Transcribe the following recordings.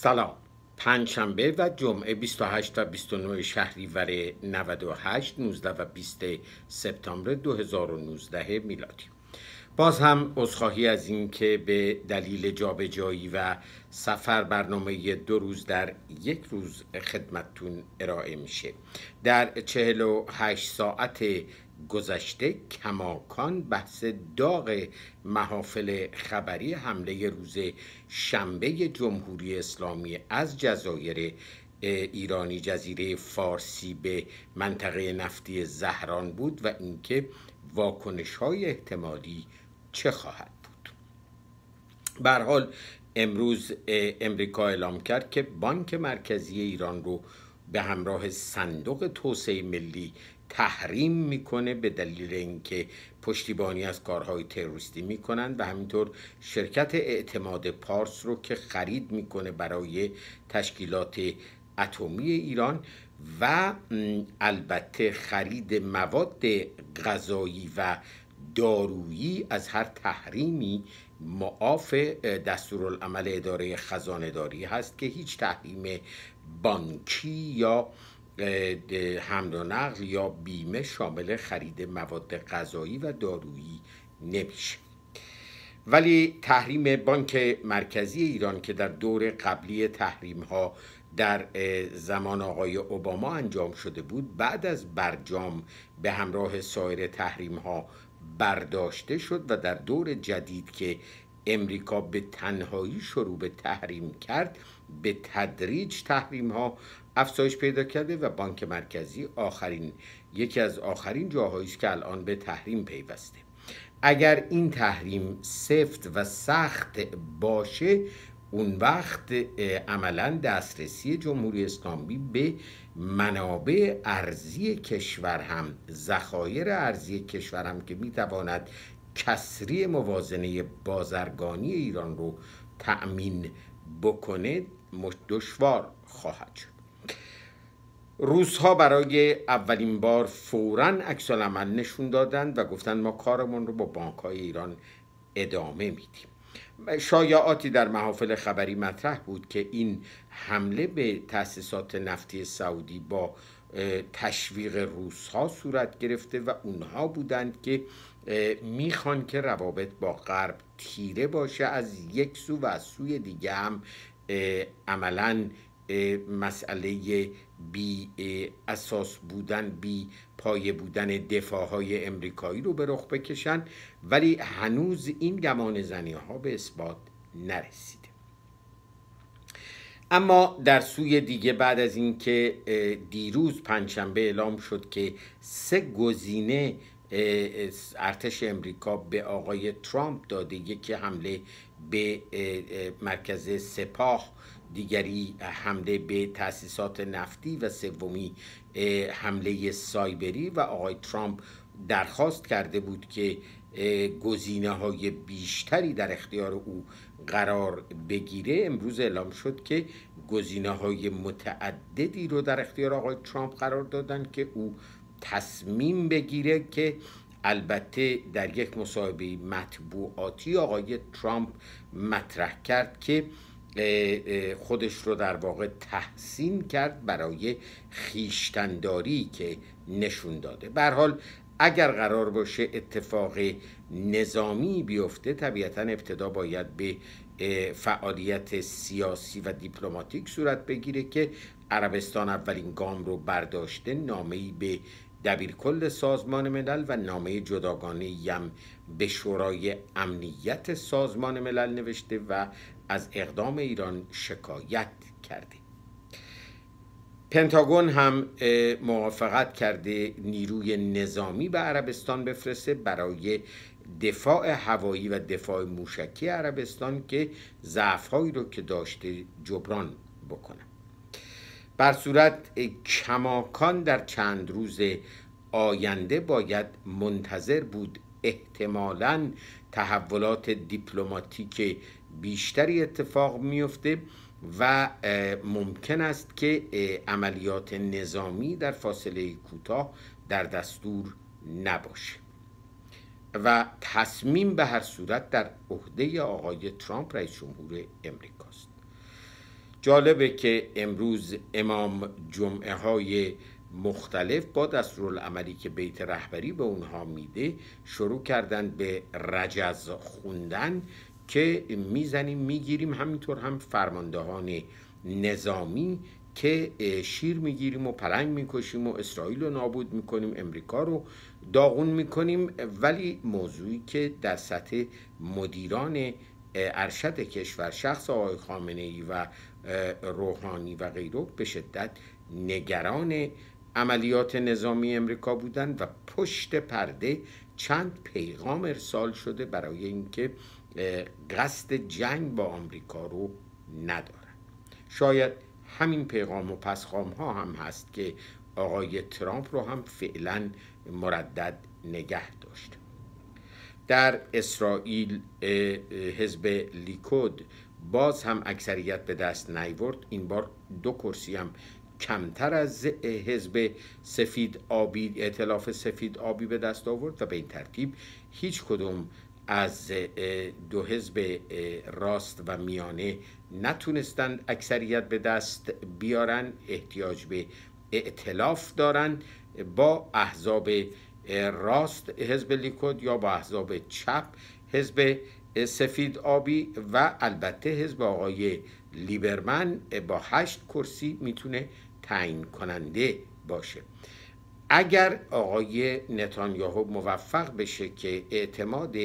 سلام پنجشنبه و جمعه 28 تا 29 شهریور 98 19 و 20 سپتامبر 2019 میلادی باز هم عذرخواهی از اینکه به دلیل جابجایی و سفر برنامه دو روز در یک روز خدمتتون ارائه میشه در 48 ساعت گذشته کماکان بحث داغ محافل خبری حمله روز شنبه جمهوری اسلامی از جزایر ایرانی جزیره فارسی به منطقه نفتی زهران بود و اینکه واکنش های احتمالی چه خواهد بود به حال امروز امریکا اعلام کرد که بانک مرکزی ایران رو به همراه صندوق توسعه ملی تحریم میکنه به دلیل اینکه پشتیبانی از کارهای تروریستی میکنند و همینطور شرکت اعتماد پارس رو که خرید میکنه برای تشکیلات اتمی ایران و البته خرید مواد غذایی و دارویی از هر تحریمی معاف دستورالعمل اداره داری هست که هیچ تحریم بانکی یا حمل و نقل یا بیمه شامل خرید مواد غذایی و دارویی نمیشه ولی تحریم بانک مرکزی ایران که در دور قبلی تحریم ها در زمان آقای اوباما انجام شده بود بعد از برجام به همراه سایر تحریم ها برداشته شد و در دور جدید که امریکا به تنهایی شروع به تحریم کرد به تدریج تحریم ها افزایش پیدا کرده و بانک مرکزی آخرین یکی از آخرین جاهایی است که الان به تحریم پیوسته اگر این تحریم سفت و سخت باشه اون وقت عملا دسترسی جمهوری اسلامی به منابع ارزی کشور هم ذخایر ارزی کشور هم که میتواند کسری موازنه بازرگانی ایران رو تأمین بکنه دشوار خواهد شد روزها برای اولین بار فورا اکسال عمل نشون دادند و گفتند ما کارمون رو با بانک ایران ادامه میدیم شایعاتی در محافل خبری مطرح بود که این حمله به تأسیسات نفتی سعودی با تشویق روس ها صورت گرفته و اونها بودند که میخوان که روابط با غرب تیره باشه از یک سو و از سوی دیگه هم عملا مسئله بی اساس بودن بی پایه بودن های امریکایی رو به رخ بکشن ولی هنوز این گمان زنی ها به اثبات نرسید اما در سوی دیگه بعد از اینکه دیروز پنجشنبه اعلام شد که سه گزینه ارتش امریکا به آقای ترامپ داده یکی حمله به مرکز سپاه دیگری حمله به تاسیسات نفتی و سومی حمله سایبری و آقای ترامپ درخواست کرده بود که گزینه های بیشتری در اختیار او قرار بگیره امروز اعلام شد که گزینه های متعددی رو در اختیار آقای ترامپ قرار دادن که او تصمیم بگیره که البته در یک مصاحبه مطبوعاتی آقای ترامپ مطرح کرد که خودش رو در واقع تحسین کرد برای خیشتنداری که نشون داده حال اگر قرار باشه اتفاق نظامی بیفته طبیعتا ابتدا باید به فعالیت سیاسی و دیپلماتیک صورت بگیره که عربستان اولین گام رو برداشته نامه‌ای به دبیر کل سازمان ملل و نامه جداگانه یم به شورای امنیت سازمان ملل نوشته و از اقدام ایران شکایت کرده پنتاگون هم موافقت کرده نیروی نظامی به عربستان بفرسته برای دفاع هوایی و دفاع موشکی عربستان که ضعفهایی رو که داشته جبران بکنه بر صورت کماکان در چند روز آینده باید منتظر بود احتمالا تحولات دیپلماتیک بیشتری اتفاق میفته و ممکن است که عملیات نظامی در فاصله کوتاه در دستور نباشه و تصمیم به هر صورت در عهده آقای ترامپ رئیس جمهور امریکاست جالبه که امروز امام جمعه های مختلف با دستورالعملی که بیت رهبری به اونها میده شروع کردن به رجز خوندن که میزنیم میگیریم همینطور هم فرماندهان نظامی که شیر میگیریم و پلنگ میکشیم و اسرائیل رو نابود میکنیم امریکا رو داغون میکنیم ولی موضوعی که در سطح مدیران ارشد کشور شخص آقای خامنه ای و روحانی و غیره به شدت نگران عملیات نظامی امریکا بودند و پشت پرده چند پیغام ارسال شده برای اینکه قصد جنگ با آمریکا رو ندارن شاید همین پیغام و پسخام ها هم هست که آقای ترامپ رو هم فعلا مردد نگه داشت در اسرائیل حزب لیکود باز هم اکثریت به دست نیورد این بار دو کرسی هم کمتر از حزب سفید آبی اطلاف سفید آبی به دست آورد و به این ترتیب هیچ کدوم از دو حزب راست و میانه نتونستند اکثریت به دست بیارن احتیاج به اعتلاف دارن با احزاب راست حزب لیکود یا با احزاب چپ حزب سفید آبی و البته حزب آقای لیبرمن با هشت کرسی میتونه تعیین کننده باشه اگر آقای نتانیاهو موفق بشه که اعتماد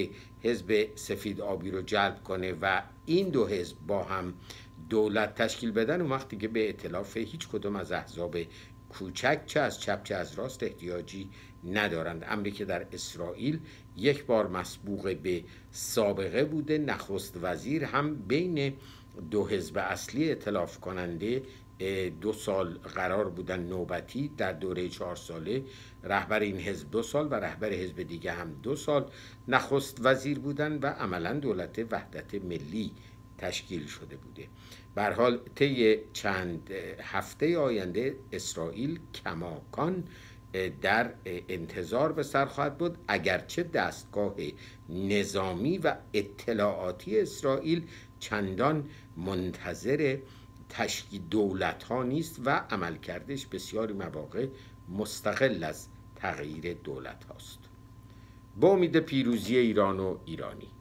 حزب سفید آبی رو جلب کنه و این دو حزب با هم دولت تشکیل بدن و وقتی دیگه به اطلاف هیچ کدوم از احزاب کوچک چه از چپ چه از راست احتیاجی ندارند امری که در اسرائیل یک بار مسبوق به سابقه بوده نخست وزیر هم بین دو حزب اصلی اطلاف کننده دو سال قرار بودن نوبتی در دوره چهار ساله رهبر این حزب دو سال و رهبر حزب دیگه هم دو سال نخست وزیر بودن و عملا دولت وحدت ملی تشکیل شده بوده بر حال طی چند هفته آینده اسرائیل کماکان در انتظار به سر خواهد بود اگرچه دستگاه نظامی و اطلاعاتی اسرائیل چندان منتظر تشکیل دولت ها نیست و عملکردش بسیاری مواقع مستقل از تغییر دولت هاست با امید پیروزی ایران و ایرانی